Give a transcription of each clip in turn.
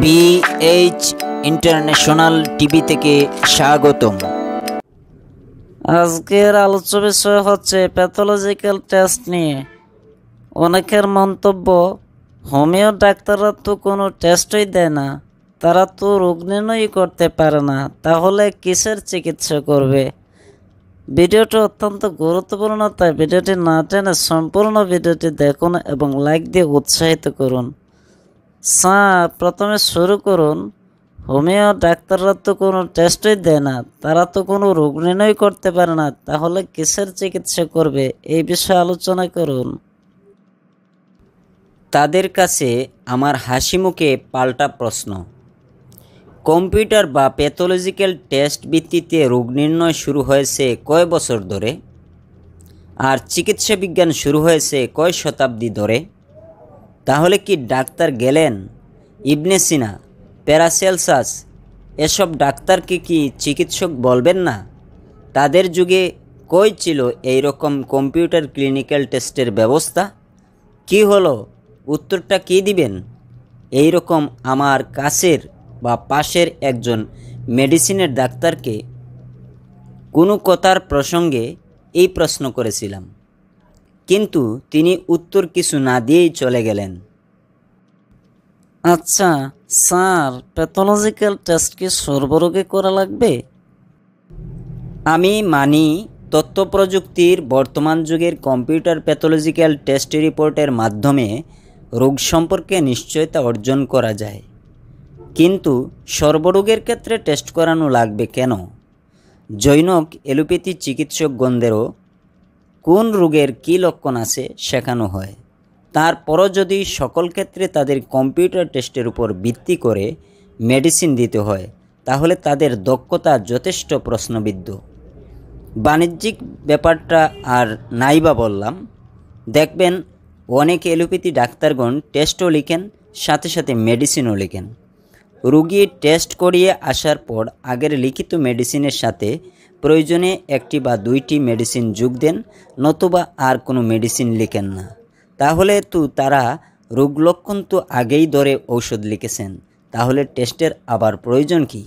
BH international TV থেকে স্বাগতম আজকের আলোচ্য বিষয় হচ্ছে প্যাথোলজিক্যাল টেস্ট নিয়ে অনেকের মন্তব্য হোমিও ডাক্তাররা তো কোনো টেস্টই দেয় না তারা তো রোগ নির্ণয়ই করতে পারে না তাহলে কিসের চিকিৎসা করবে ভিডিওটি অত্যন্ত গুরুত্বপূর্ণ তাই ভিডিওটি না টেনে সম্পূর্ণ ভিডিওটি দেখুন এবং লাইক দিয়ে উৎসাহিত করুন স্যার প্রথমে শুরু করুন হোমিও ডাক্তাররা তো কোনো টেস্টই দেয় না তারা তো কোনো রোগ নির্ণয় করতে পারে না তাহলে কিসের চিকিৎসা করবে এই বিষয়ে আলোচনা করুন তাদের কাছে আমার হাসি মুখে পাল্টা প্রশ্ন কম্পিউটার বা প্যাথোলজিক্যাল টেস্ট ভিত্তিতে রোগ নির্ণয় শুরু হয়েছে কয় বছর ধরে আর চিকিৎসা বিজ্ঞান শুরু হয়েছে কয় শতাব্দী ধরে তাহলে কি ডাক্তার গেলেন ইবনে সিনা প্যারাসেলসাস এসব ডাক্তারকে কি চিকিৎসক বলবেন না তাদের যুগে কই ছিল এই রকম কম্পিউটার ক্লিনিক্যাল টেস্টের ব্যবস্থা কি হলো উত্তরটা কি দিবেন এই রকম আমার কাছের বা পাশের একজন মেডিসিনের ডাক্তারকে কোনো কথার প্রসঙ্গে এই প্রশ্ন করেছিলাম কিন্তু তিনি উত্তর কিছু না দিয়েই চলে গেলেন আচ্ছা স্যার প্যাথোলজিক্যাল টেস্ট কি সর্বরোগে করা লাগবে আমি মানি তথ্য প্রযুক্তির বর্তমান যুগের কম্পিউটার প্যাথোলজিক্যাল টেস্ট রিপোর্টের মাধ্যমে রোগ সম্পর্কে নিশ্চয়তা অর্জন করা যায় কিন্তু সর্বরোগের ক্ষেত্রে টেস্ট করানো লাগবে কেন জৈনক এলোপ্যাথি চিকিৎসকগণদেরও কোন রোগের কী লক্ষণ আছে শেখানো হয় তারপরও যদি সকল ক্ষেত্রে তাদের কম্পিউটার টেস্টের উপর ভিত্তি করে মেডিসিন দিতে হয় তাহলে তাদের দক্ষতা যথেষ্ট প্রশ্নবিদ্ধ বাণিজ্যিক ব্যাপারটা আর নাই বা বললাম দেখবেন অনেক এলোপ্যাথি ডাক্তারগণ টেস্টও লিখেন সাথে সাথে মেডিসিনও লিখেন রুগী টেস্ট করিয়ে আসার পর আগের লিখিত মেডিসিনের সাথে প্রয়োজনে একটি বা দুইটি মেডিসিন যোগ দেন নতুবা আর কোনো মেডিসিন লিখেন না তাহলে তো তারা রোগ লক্ষণ তো আগেই ধরে ঔষধ লিখেছেন তাহলে টেস্টের আবার প্রয়োজন কি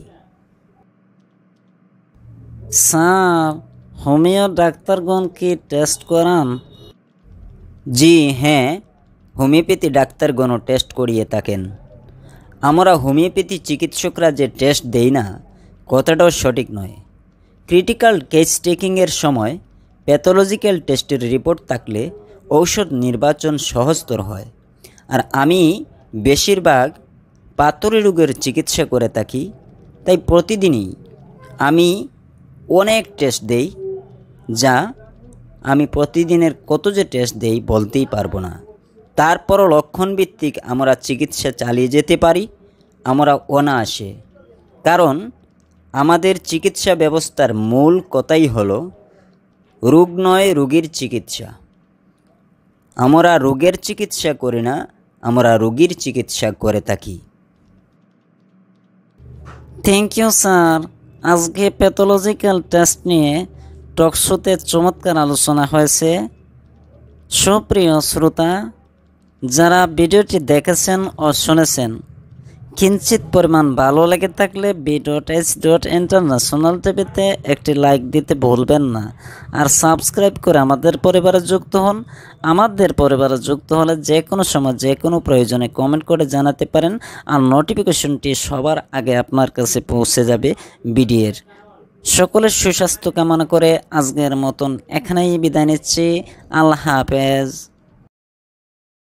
স্যার হোমিও ডাক্তারগণকে টেস্ট করান জি হ্যাঁ হোমিওপ্যাথি ডাক্তারগণও টেস্ট করিয়ে থাকেন আমরা হোমিওপ্যাথি চিকিৎসকরা যে টেস্ট দেই না কথাটাও সঠিক নয় ক্রিটিক্যাল কেস টেকিংয়ের সময় প্যাথোলজিক্যাল টেস্টের রিপোর্ট থাকলে ঔষধ নির্বাচন সহজতর হয় আর আমি বেশিরভাগ পাথরি রোগের চিকিৎসা করে থাকি তাই প্রতিদিনই আমি অনেক টেস্ট দেই যা আমি প্রতিদিনের কত যে টেস্ট দেই বলতেই পারবো না তারপরও লক্ষণভিত্তিক আমরা চিকিৎসা চালিয়ে যেতে পারি আমরা অনায়াসে কারণ আমাদের চিকিৎসা ব্যবস্থার মূল কথাই হল রোগ নয় রোগীর চিকিৎসা আমরা রোগের চিকিৎসা করি না আমরা রোগীর চিকিৎসা করে থাকি থ্যাংক ইউ স্যার আজকে প্যাথোলজিক্যাল টেস্ট নিয়ে টকশোতে চমৎকার আলোচনা হয়েছে সুপ্রিয় শ্রোতা যারা ভিডিওটি দেখেছেন ও শুনেছেন কিঞ্চিত পরিমাণ ভালো লেগে থাকলে B dot H dot international টিভিতে একটি লাইক দিতে ভুলবেন না আর সাবস্ক্রাইব করে আমাদের পরিবারে যুক্ত হন আমাদের পরিবারে যুক্ত হলে যে কোনো সময় যে কোনো প্রয়োজনে কমেন্ট করে জানাতে পারেন আর নোটিফিকেশনটি সবার আগে আপনার কাছে পৌঁছে যাবে বিডিএর সকলের সুস্বাস্থ্য কামনা করে আজকের মতন এখানেই বিদায় নিচ্ছি আল্লাহ হাফেজ